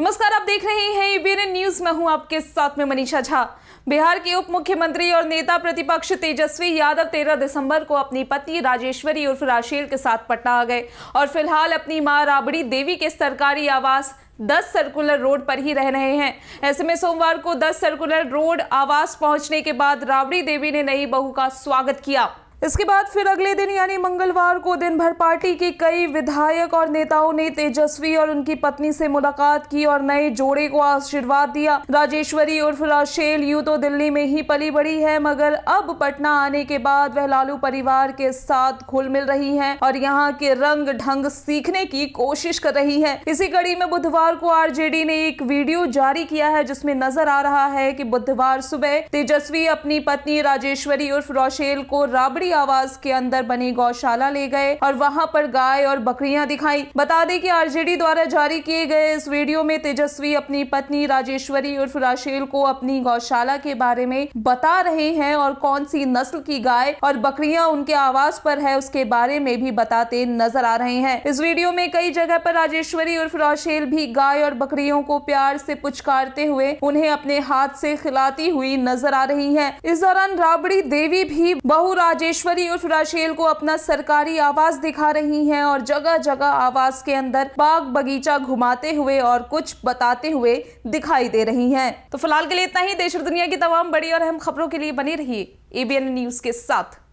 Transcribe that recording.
नमस्कार आप देख रहे हैं एबीएन न्यूज मैं हूं आपके साथ में मनीषा झा बिहार के उप मुख्यमंत्री और नेता प्रतिपक्ष तेजस्वी यादव 13 दिसंबर को अपनी पत्नी राजेश्वरी उर्फ राशेल के साथ पटना आ गए और फिलहाल अपनी मां राबड़ी देवी के सरकारी आवास 10 सर्कुलर रोड पर ही रह रहे हैं ऐसे में सोमवार को 10 सर्कुलर रोड आवास पहुंचने के बाद राबड़ी देवी ने नई बहू का स्वागत किया इसके बाद फिर अगले दिन यानी मंगलवार को दिन भर पार्टी के कई विधायक और नेताओं ने तेजस्वी और उनकी पत्नी से मुलाकात की और नए जोड़े को आशीर्वाद दिया राजेश्वरी उर्फ राशेल यू तो दिल्ली में ही पली बड़ी है मगर अब पटना आने के बाद वह लालू परिवार के साथ घुल मिल रही है और यहाँ के रंग ढंग सीखने की कोशिश कर रही है इसी कड़ी में बुधवार को आर ने एक वीडियो जारी किया है जिसमे नजर आ रहा है की बुधवार सुबह तेजस्वी अपनी पत्नी राजेश्वरी उर्फ रोशेल को राबड़ी बड़ी आवाज के अंदर बनी गौशाला ले गए और वहां पर गाय और बकरियां दिखाई बता दें कि आरजेडी द्वारा जारी किए गए इस वीडियो में तेजस्वी अपनी पत्नी राजेश्वरी उर्फ राशेल को अपनी गौशाला के बारे में बता रहे हैं और कौन सी नस्ल की गाय और बकरियां उनके आवास पर है उसके बारे में भी बताते नजर आ रहे हैं इस वीडियो में कई जगह पर राजेश्वरी उर्फ राशेल भी गाय और बकरियों को प्यार से पुचकारते हुए उन्हें अपने हाथ से खिलाती हुई नजर आ रही है इस दौरान राबड़ी देवी भी बहु राजेश बागेश्वरी उर्फ राशेल को अपना सरकारी आवास दिखा रही हैं और जगह जगह आवास के अंदर बाग बगीचा घुमाते हुए और कुछ बताते हुए दिखाई दे रही हैं तो फिलहाल के लिए इतना ही देश और दुनिया की तमाम बड़ी और अहम खबरों के लिए बने रहिए एबीएन न्यूज के साथ